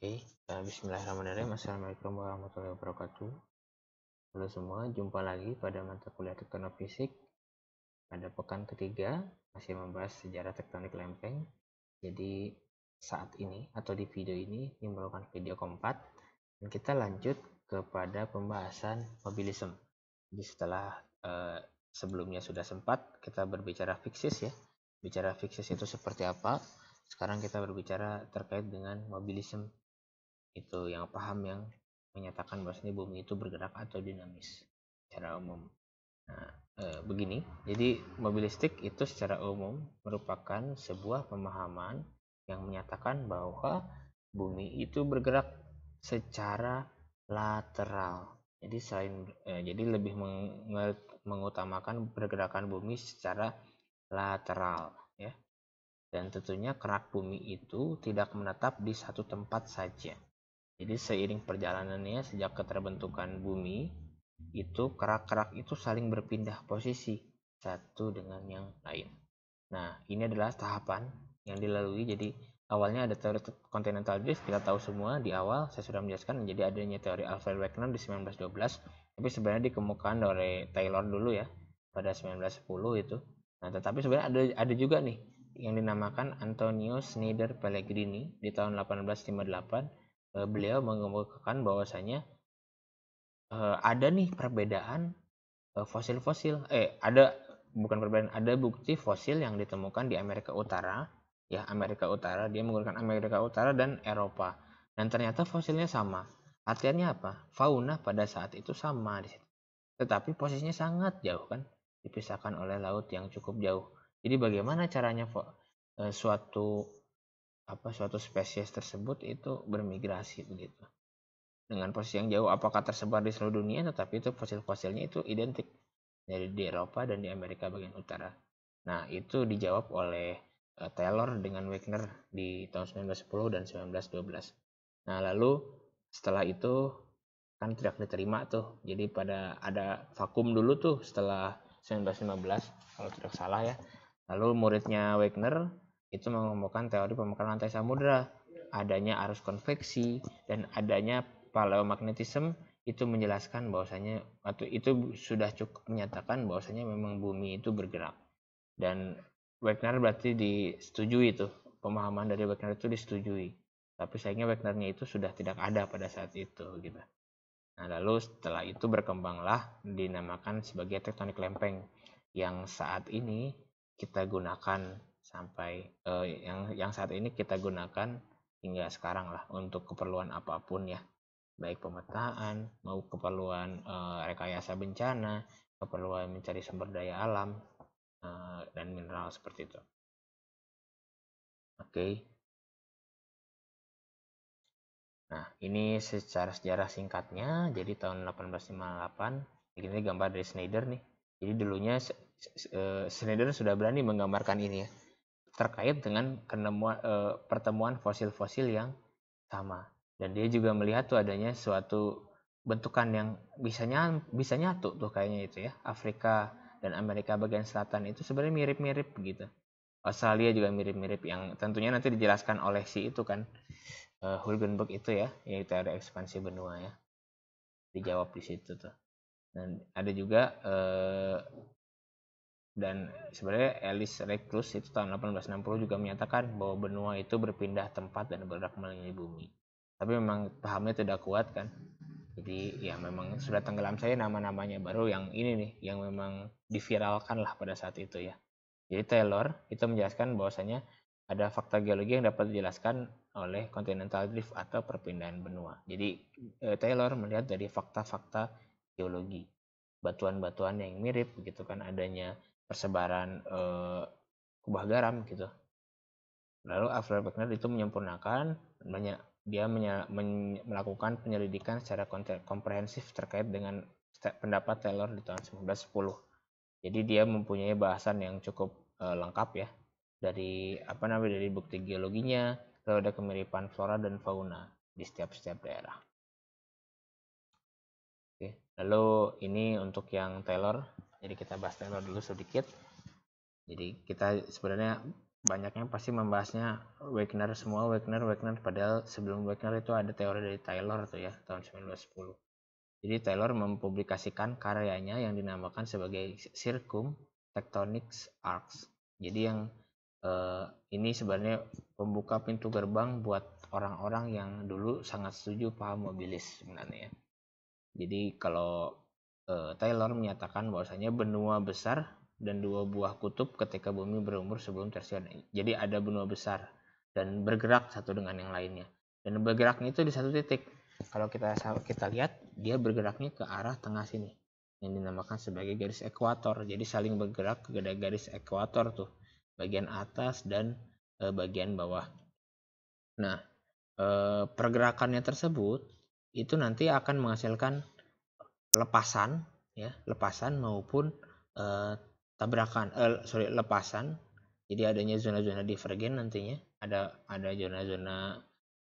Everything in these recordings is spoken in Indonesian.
Oke, okay, eh, bismillahirrahmanirrahim. Assalamualaikum warahmatullahi wabarakatuh. Halo semua, jumpa lagi pada mata kuliah tektonik fisik pada pekan ketiga masih membahas sejarah tektonik lempeng. Jadi saat ini atau di video ini ini merupakan video keempat dan kita lanjut kepada pembahasan mobilism. Jadi setelah eh, sebelumnya sudah sempat kita berbicara fixis ya. Bicara fixis itu seperti apa? Sekarang kita berbicara terkait dengan mobilisme itu yang paham yang menyatakan bahwasanya bumi itu bergerak atau dinamis secara umum. Nah, e, begini, jadi mobilistik itu secara umum merupakan sebuah pemahaman yang menyatakan bahwa bumi itu bergerak secara lateral. Jadi selain e, eh, jadi lebih mengutamakan pergerakan bumi secara lateral, ya. Dan tentunya kerak bumi itu tidak menetap di satu tempat saja jadi seiring perjalanannya sejak keterbentukan bumi, itu kerak-kerak itu saling berpindah posisi satu dengan yang lain. Nah, ini adalah tahapan yang dilalui. Jadi awalnya ada teori kontinental drift, kita tahu semua di awal saya sudah menjelaskan jadi adanya teori Alfred Wegener di 1912, tapi sebenarnya dikemukakan oleh Taylor dulu ya pada 1910 itu. Nah, tetapi sebenarnya ada ada juga nih yang dinamakan Antonio Schneider Pellegrini di tahun 1858 Eh, beliau mengemukakan bahwasanya eh, ada nih perbedaan eh, fosil-fosil eh ada bukan perbedaan ada bukti fosil yang ditemukan di Amerika Utara ya Amerika Utara dia menggunakan Amerika Utara dan Eropa dan ternyata fosilnya sama artinya apa fauna pada saat itu sama di situ tetapi posisinya sangat jauh kan dipisahkan oleh laut yang cukup jauh jadi bagaimana caranya suatu apa suatu spesies tersebut itu bermigrasi begitu. Dengan posisi yang jauh apakah tersebar di seluruh dunia tetapi itu fosil-fosilnya itu identik dari di Eropa dan di Amerika bagian utara. Nah, itu dijawab oleh uh, Taylor dengan Wigner di tahun 1910 dan 1912. Nah, lalu setelah itu kan tidak diterima tuh. Jadi pada ada vakum dulu tuh setelah 1915 kalau tidak salah ya. Lalu muridnya Wegner itu mengemukakan teori pemekaran lantai samudera. Adanya arus konveksi dan adanya paleomagnetisme itu menjelaskan bahwasanya atau itu sudah cukup menyatakan bahwasanya memang bumi itu bergerak. Dan Wegner berarti disetujui itu pemahaman dari Wegner itu disetujui. Tapi sayangnya Wegnernya itu sudah tidak ada pada saat itu gitu. Nah, lalu setelah itu berkembanglah dinamakan sebagai tektonik lempeng yang saat ini kita gunakan sampai uh, yang yang saat ini kita gunakan hingga sekarang lah untuk keperluan apapun ya baik pemetaan mau keperluan uh, rekayasa bencana keperluan mencari sumber daya alam uh, dan mineral seperti itu oke okay. nah ini secara sejarah singkatnya jadi tahun 1858 ini gambar dari Schneider nih jadi dulunya Schneider sudah berani menggambarkan ini ya terkait dengan penemuan, e, eh, pertemuan fosil-fosil yang sama. Dan dia juga melihat tuh adanya suatu bentukan yang bisanya bisa nyatu tuh kayaknya itu ya. Afrika dan Amerika bagian selatan itu sebenarnya mirip-mirip gitu Australia juga mirip-mirip yang tentunya nanti dijelaskan oleh si itu kan e, Hulgenberg itu ya, yaitu ada ekspansi benua ya. Dijawab di situ tuh. Dan ada juga e, dan sebenarnya Alice Reclus itu tahun 1860 juga menyatakan bahwa benua itu berpindah tempat dan bergerak melalui bumi. Tapi memang pahamnya tidak kuat kan. Jadi ya memang sudah tenggelam saya nama-namanya baru yang ini nih yang memang diviralkan lah pada saat itu ya. Jadi Taylor itu menjelaskan bahwasanya ada fakta geologi yang dapat dijelaskan oleh continental drift atau perpindahan benua. Jadi eh, Taylor melihat dari fakta-fakta geologi, batuan-batuan yang mirip begitu kan adanya persebaran uh, kubah garam gitu. Lalu Alfred Wegener itu menyempurnakan banyak dia menye, men, melakukan penyelidikan secara komprehensif terkait dengan pendapat Taylor di tahun 1910. Jadi dia mempunyai bahasan yang cukup uh, lengkap ya dari apa namanya dari bukti geologinya, lalu ada kemiripan flora dan fauna di setiap-setiap daerah. Oke, lalu ini untuk yang Taylor jadi kita bahas Taylor dulu sedikit jadi kita sebenarnya banyaknya pasti membahasnya Wagner semua Wagner Wagner padahal sebelum Wagner itu ada teori dari Taylor tuh ya tahun 1910 jadi Taylor mempublikasikan karyanya yang dinamakan sebagai Circum Tectonics Arcs jadi yang eh, ini sebenarnya pembuka pintu gerbang buat orang-orang yang dulu sangat setuju paham mobilis sebenarnya ya. jadi kalau eh, Taylor menyatakan bahwasanya benua besar dan dua buah kutub ketika bumi berumur sebelum tersion. Jadi ada benua besar dan bergerak satu dengan yang lainnya. Dan bergeraknya itu di satu titik. Kalau kita kita lihat dia bergeraknya ke arah tengah sini yang dinamakan sebagai garis ekuator. Jadi saling bergerak ke garis ekuator tuh, bagian atas dan e, bagian bawah. Nah, e, pergerakannya tersebut itu nanti akan menghasilkan lepasan ya, ya lepasan maupun eh, tabrakan eh, sorry lepasan jadi adanya zona-zona divergen nantinya ada ada zona-zona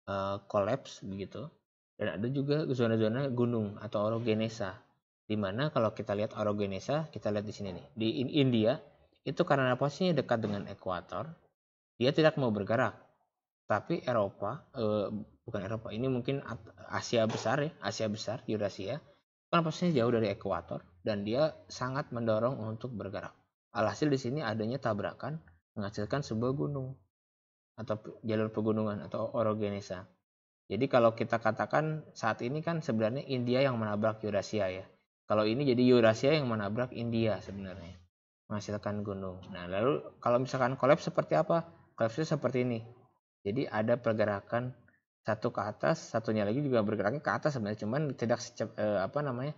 eh, collapse begitu dan ada juga zona-zona gunung atau orogenesa di mana kalau kita lihat orogenesa kita lihat di sini nih di India itu karena posisinya dekat dengan ekuator dia tidak mau bergerak tapi Eropa eh, bukan Eropa ini mungkin Asia besar ya Asia besar Eurasia karena posisinya jauh dari ekuator dan dia sangat mendorong untuk bergerak. Alhasil di sini adanya tabrakan menghasilkan sebuah gunung atau jalur pegunungan atau orogenesa. Jadi kalau kita katakan saat ini kan sebenarnya India yang menabrak Eurasia ya. Kalau ini jadi Eurasia yang menabrak India sebenarnya menghasilkan gunung. Nah lalu kalau misalkan kolaps seperti apa? Kolapsnya seperti ini. Jadi ada pergerakan satu ke atas, satunya lagi juga bergeraknya ke atas sebenarnya, cuman tidak secep, eh, apa namanya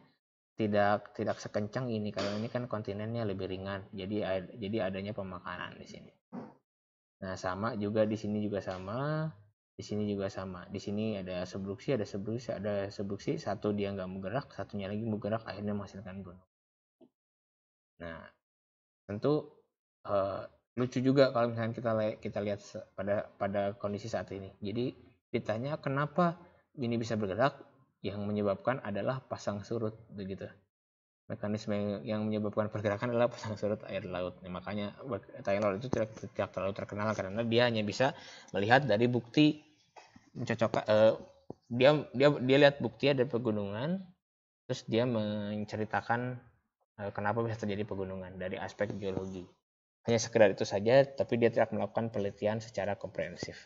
tidak tidak sekencang ini karena ini kan kontinennya lebih ringan, jadi jadi adanya pemakanan di sini. Nah sama juga di sini juga sama, di sini juga sama. Di sini ada subduksi, ada subduksi, ada subduksi. Satu dia nggak bergerak, satunya lagi bergerak, akhirnya menghasilkan gunung. Nah tentu eh, lucu juga kalau misalnya kita kita lihat pada pada kondisi saat ini. Jadi ditanya kenapa ini bisa bergerak yang menyebabkan adalah pasang surut begitu mekanisme yang menyebabkan pergerakan adalah pasang surut air laut nah, makanya laut itu tidak, tidak terlalu terkenal karena dia hanya bisa melihat dari bukti mencocok uh, dia dia dia lihat bukti ada pegunungan terus dia menceritakan uh, kenapa bisa terjadi pegunungan dari aspek geologi hanya sekedar itu saja tapi dia tidak melakukan penelitian secara komprehensif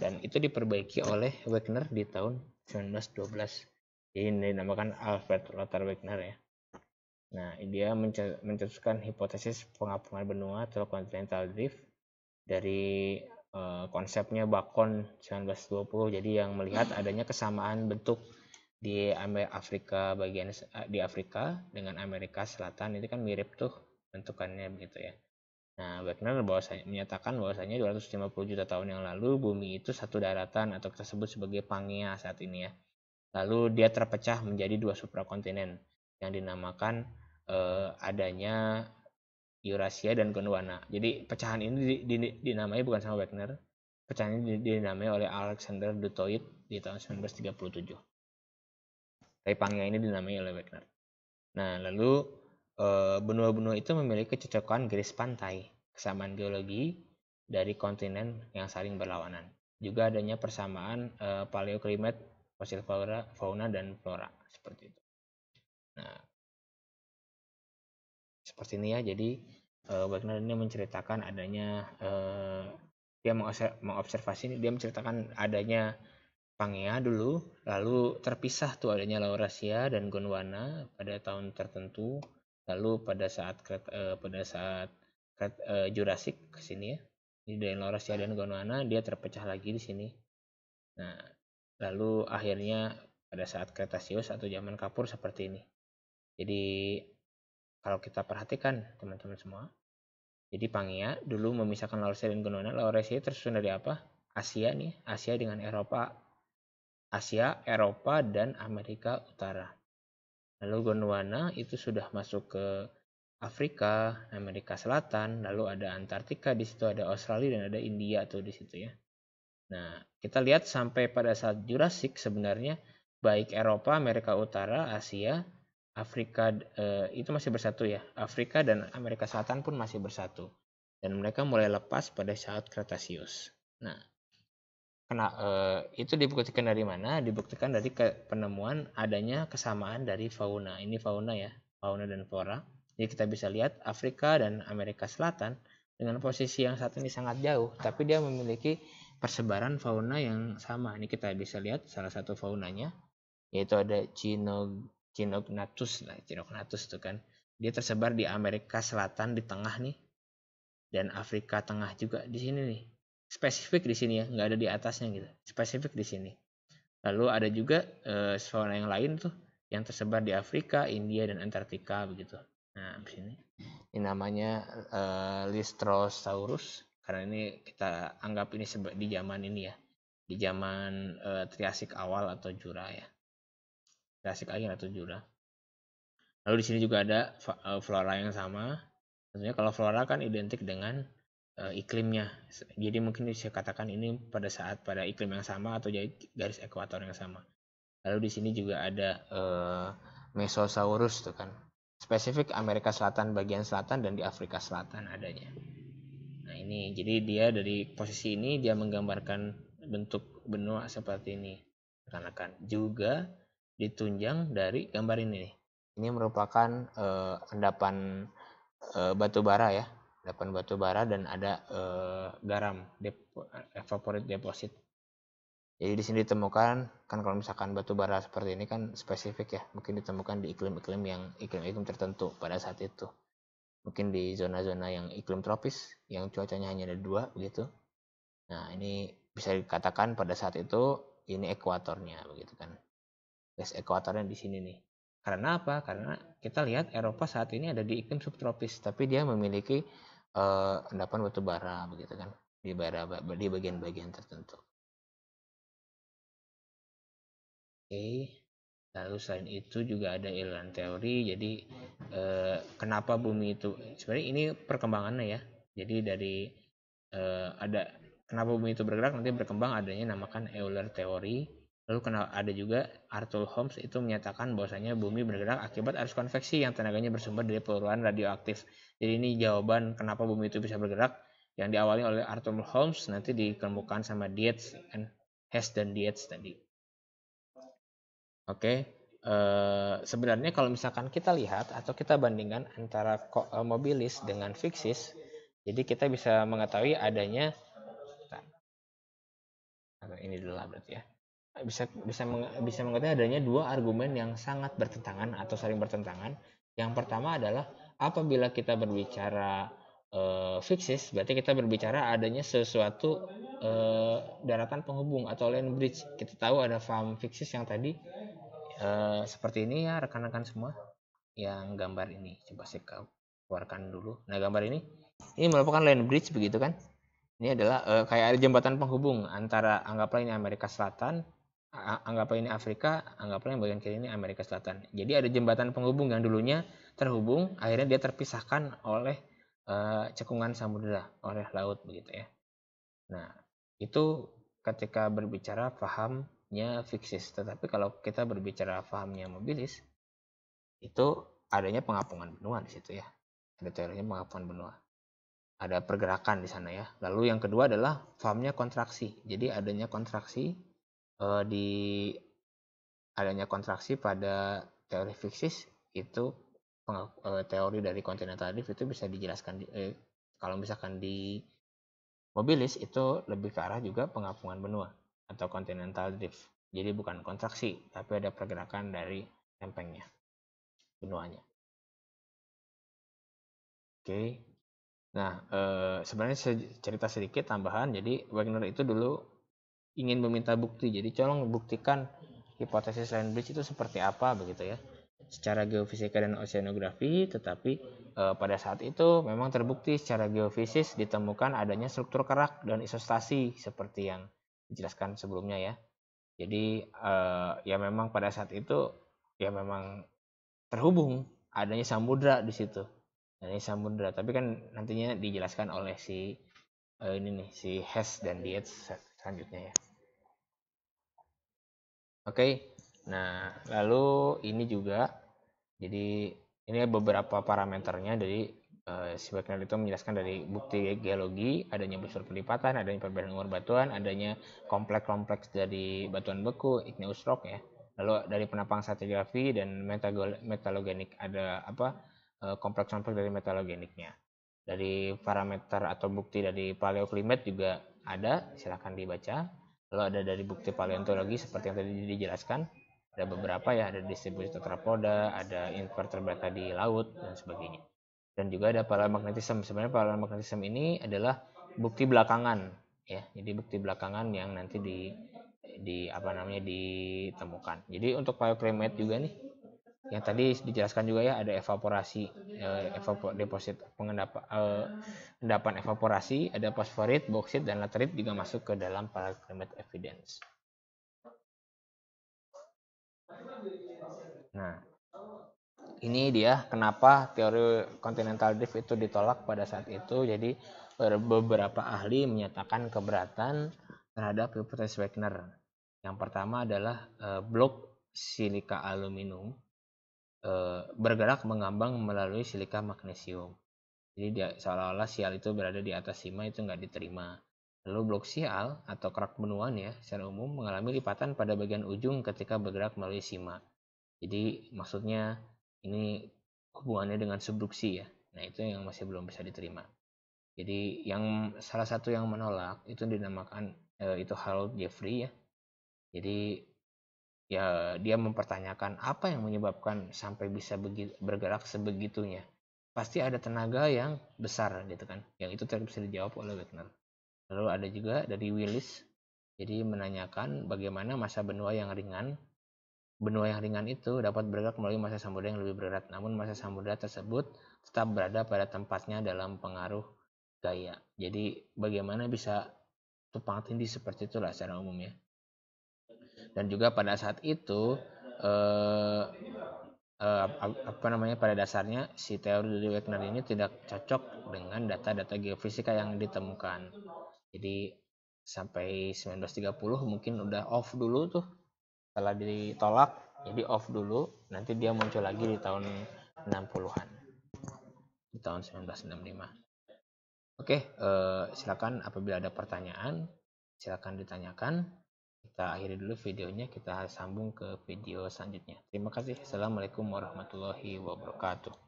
dan itu diperbaiki oleh Wagner di tahun 1912 ini dinamakan Alfred Lothar Wagner ya nah dia mencetuskan hipotesis pengapungan benua atau continental drift dari uh, konsepnya Bacon 1920 jadi yang melihat adanya kesamaan bentuk di Afrika bagian di Afrika dengan Amerika Selatan itu kan mirip tuh bentukannya begitu ya Nah, Wagner bahwa menyatakan bahwasanya 250 juta tahun yang lalu bumi itu satu daratan atau kita sebut sebagai Pangea saat ini ya. Lalu dia terpecah menjadi dua suprakontinen yang dinamakan eh, adanya Eurasia dan Gondwana. Jadi pecahan ini dinamai bukan sama Wagner, Pecahan ini dinamai oleh Alexander Dutoit di tahun 1937. Tapi Pangea ini dinamai oleh Wagner. Nah, lalu Eh, benua-benua itu memiliki kecocokan garis pantai, kesamaan geologi dari kontinen yang saling berlawanan. Juga adanya persamaan e, paleoklimat, fosil fauna, fauna dan flora seperti itu. Nah, seperti ini ya. Jadi e, eh, Wagner ini menceritakan adanya e, dia mengobservasi ini dia menceritakan adanya Pangea dulu, lalu terpisah tuh adanya Laurasia dan Gondwana pada tahun tertentu lalu pada saat uh, pada saat uh, Jurassic ke sini ya di Daenerys dan Gondwana dia terpecah lagi di sini nah lalu akhirnya pada saat Kretasius atau zaman Kapur seperti ini jadi kalau kita perhatikan teman-teman semua jadi Pangia dulu memisahkan Laurasia dan Gondwana Laurasia tersusun dari apa Asia nih Asia dengan Eropa Asia Eropa dan Amerika Utara Lalu Gondwana itu sudah masuk ke Afrika, Amerika Selatan, lalu ada Antartika di situ, ada Australia dan ada India tuh di situ ya. Nah, kita lihat sampai pada saat Jurassic sebenarnya baik Eropa, Amerika Utara, Asia, Afrika eh, itu masih bersatu ya. Afrika dan Amerika Selatan pun masih bersatu dan mereka mulai lepas pada saat Kretasius. Nah, kena eh, itu dibuktikan dari mana dibuktikan dari ke, penemuan adanya kesamaan dari fauna ini fauna ya fauna dan flora jadi kita bisa lihat Afrika dan Amerika Selatan dengan posisi yang saat ini sangat jauh tapi dia memiliki persebaran fauna yang sama ini kita bisa lihat salah satu faunanya yaitu ada Cinog Chinognathus lah Chinognathus itu kan dia tersebar di Amerika Selatan di tengah nih dan Afrika Tengah juga di sini nih spesifik di sini ya, nggak ada di atasnya gitu. Spesifik di sini. Lalu ada juga e, yang lain tuh yang tersebar di Afrika, India dan Antartika begitu. Nah, di sini ini namanya e, Listrosaurus karena ini kita anggap ini di zaman ini ya. Di zaman e, eh, Triasik awal atau Jura ya. Triasik akhir atau Jura. Lalu di sini juga ada flora yang sama. Tentunya kalau flora kan identik dengan Eh, iklimnya. Jadi mungkin bisa katakan ini pada saat pada iklim yang sama atau jadi garis ekuator yang sama. Lalu di sini juga ada uh, Mesosaurus tuh kan. Spesifik Amerika Selatan bagian selatan dan di Afrika Selatan adanya. Nah, ini jadi dia dari posisi ini dia menggambarkan bentuk benua seperti ini. Rekan-rekan juga ditunjang dari gambar ini. Ini merupakan uh, endapan uh, batu bara ya delapan batu bara dan ada uh, garam dep evaporate deposit. Jadi di sini ditemukan kan kalau misalkan batu bara seperti ini kan spesifik ya, mungkin ditemukan di iklim-iklim yang iklim-iklim tertentu pada saat itu. Mungkin di zona-zona yang iklim tropis yang cuacanya hanya ada dua begitu. Nah, ini bisa dikatakan pada saat itu ini ekuatornya begitu kan. Gas ekuatornya di sini nih. Karena apa? Karena kita lihat Eropa saat ini ada di iklim subtropis, tapi dia memiliki uh, endapan batu bara begitu kan di bara di bagian-bagian tertentu. Oke, okay. lalu selain itu juga ada ilan teori. Jadi eh, kenapa bumi itu sebenarnya ini perkembangannya ya. Jadi dari eh, ada kenapa bumi itu bergerak nanti berkembang adanya namakan Euler teori Lalu kenal ada juga Arthur Holmes itu menyatakan bahwasanya bumi bergerak akibat arus konveksi yang tenaganya bersumber dari peluruan radioaktif. Jadi ini jawaban kenapa bumi itu bisa bergerak yang diawali oleh Arthur Holmes nanti ditemukan sama Dietz and Hess dan Dietz tadi. Oke, okay. Eh, sebenarnya kalau misalkan kita lihat atau kita bandingkan antara eh, mobilis dengan fixis, jadi kita bisa mengetahui adanya ini adalah berarti ya bisa bisa meng, bisa mengerti adanya dua argumen yang sangat bertentangan atau saling bertentangan. Yang pertama adalah apabila kita berbicara e, eh, fixes, berarti kita berbicara adanya sesuatu e, daratan penghubung atau land bridge. Kita tahu ada farm fixes yang tadi e, seperti ini ya rekan-rekan semua yang gambar ini. Coba saya keluarkan dulu. Nah gambar ini ini merupakan land bridge begitu kan? Ini adalah uh, kayak ada jembatan penghubung antara anggaplah ini Amerika Selatan anggaplah ini Afrika, anggaplah yang bagian kiri ini Amerika Selatan. Jadi ada jembatan penghubung yang dulunya terhubung, akhirnya dia terpisahkan oleh uh, cekungan samudera, oleh laut begitu ya. Nah, itu ketika berbicara pahamnya fixis, tetapi kalau kita berbicara pahamnya mobilis itu adanya pengapungan benua di situ ya. Ada teorinya pengapungan benua. Ada pergerakan di sana ya. Lalu yang kedua adalah pahamnya kontraksi. Jadi adanya kontraksi uh, di adanya kontraksi pada teori fiksis itu eh, teori dari kontinental drift itu bisa dijelaskan eh, kalau misalkan di mobilis itu lebih ke arah juga pengapungan benua atau kontinental drift. Jadi bukan kontraksi, tapi ada pergerakan dari lempengnya, benuanya. Oke. Nah, eh, sebenarnya cerita sedikit tambahan. Jadi Wagner itu dulu ingin meminta bukti jadi colong buktikan hipotesis land bridge itu seperti apa begitu ya secara geofisika dan oceanografi tetapi e, pada saat itu memang terbukti secara geofisis ditemukan adanya struktur kerak dan isostasi seperti yang dijelaskan sebelumnya ya jadi e, ya memang pada saat itu ya memang terhubung adanya samudra di situ ini samudra tapi kan nantinya dijelaskan oleh si uh, ini nih si Hess dan Dietz selanjutnya ya. Oke. Okay? Nah, lalu ini juga jadi ini beberapa parameternya dari eh, si itu menjelaskan dari bukti geologi, adanya busur pelipatan, adanya perbedaan umur batuan, adanya kompleks-kompleks dari batuan beku, igneous rock ya. Lalu dari penampang stratigrafi dan metalogenik ada apa? Eh, kompleks-kompleks dari metalogeniknya. Dari parameter atau bukti dari paleoklimat juga ada, silahkan dibaca. Lalu ada dari bukti paleontologi seperti yang tadi dijelaskan. Ada beberapa ya, ada distribusi tetrapoda, ada invertebrata di laut, dan sebagainya. Dan juga ada paramagnetism. Sebenarnya paramagnetism ini adalah bukti belakangan ya. Jadi bukti belakangan yang nanti di di apa namanya ditemukan. Jadi untuk paleoclimate juga nih yang tadi dijelaskan juga ya ada evaporasi eh, evapo, deposit pengendapan eh, evaporasi ada fosforit boksit dan laterit juga masuk ke dalam para climate evidence nah ini dia kenapa teori continental drift itu ditolak pada saat itu jadi er, beberapa ahli menyatakan keberatan terhadap hipotesis Wegener yang pertama adalah eh, blok silika aluminium e, bergerak mengambang melalui silika magnesium. Jadi seolah-olah sial itu berada di atas sima itu nggak diterima. Lalu blok sial atau kerak benuan ya secara umum mengalami lipatan pada bagian ujung ketika bergerak melalui sima. Jadi maksudnya ini hubungannya dengan subduksi ya. Nah itu yang masih belum bisa diterima. Jadi yang salah satu yang menolak itu dinamakan e, itu Harold Jeffrey ya. Jadi ya dia mempertanyakan apa yang menyebabkan sampai bisa bergerak sebegitunya pasti ada tenaga yang besar gitu kan yang itu tidak bisa dijawab oleh Wagner lalu ada juga dari Willis jadi menanyakan bagaimana masa benua yang ringan benua yang ringan itu dapat bergerak melalui masa samudera yang lebih berat namun masa samudera tersebut tetap berada pada tempatnya dalam pengaruh gaya jadi bagaimana bisa tupang tindih seperti itulah secara umumnya dan juga pada saat itu eh, eh, apa namanya pada dasarnya si teori dari Wegener ini tidak cocok dengan data-data geofisika yang ditemukan. Jadi sampai 1930 mungkin udah off dulu tuh setelah ditolak jadi off dulu nanti dia muncul lagi di tahun 60-an di tahun 1965 oke eh, silakan apabila ada pertanyaan silakan ditanyakan kita akhiri dulu videonya kita sambung ke video selanjutnya terima kasih assalamualaikum warahmatullahi wabarakatuh